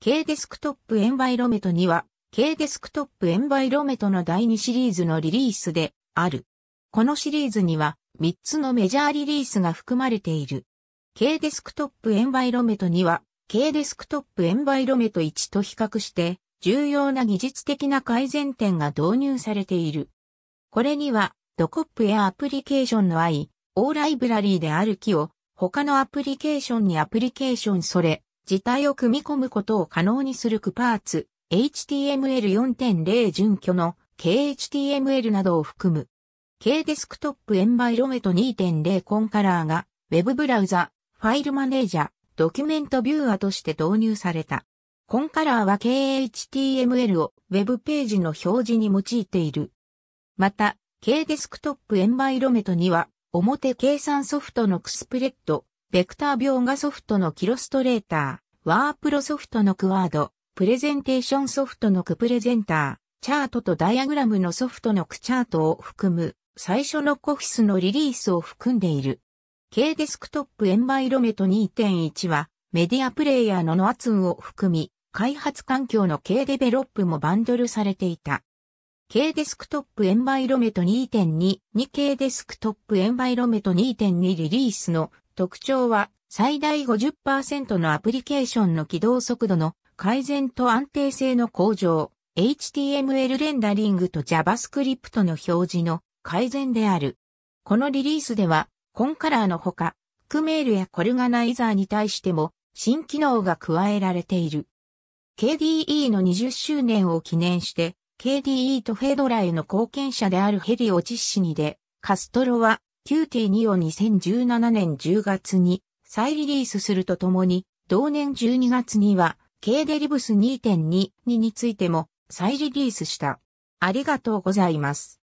K デスクトップエンバイロメトには、K デスクトップエンバイロメトの第2シリーズのリリースである。このシリーズには3つのメジャーリリースが含まれている。K デスクトップエンバイロメトには、K デスクトップエンバイロメト1と比較して、重要な技術的な改善点が導入されている。これには、ドコップやアプリケーションの i、O ライブラリーである木を、他のアプリケーションにアプリケーションそれ、自体を組み込むことを可能にするクパーツ、HTML4.0 準拠の KHTML などを含む。K デスクトップエンバイロメト2.0コンカラーが Web ブラウザ、ファイルマネージャー、ドキュメントビューアとして導入された。コンカラーは KHTML を Web ページの表示に用いている。また、K デスクトップエンバイロメトには、表計算ソフトのクスプレッド、ベクター描画ソフトのキロストレーター、ワープロソフトのクワード、プレゼンテーションソフトのクプレゼンター、チャートとダイアグラムのソフトのクチャートを含む、最初のコフィスのリリースを含んでいる。軽デスクトップエンバイロメト2.1は、メディアプレイヤーのノアツンを含み、開発環境の軽デベロップもバンドルされていた。軽デスクトップエンバイロメト2.2、2K デスクトップエンバイロメト2.2リリースの特徴は最大50%のアプリケーションの起動速度の改善と安定性の向上、HTML レンダリングと JavaScript の表示の改善である。このリリースでは、コンカラーのほか、クメールやコルガナイザーに対しても新機能が加えられている。KDE の20周年を記念して、KDE とフェドラへの貢献者であるヘリオ実施にで、カストロはキューティー2を2017年10月に再リリースするとともに、同年12月には、K デリブス2.2 2についても再リリースした。ありがとうございます。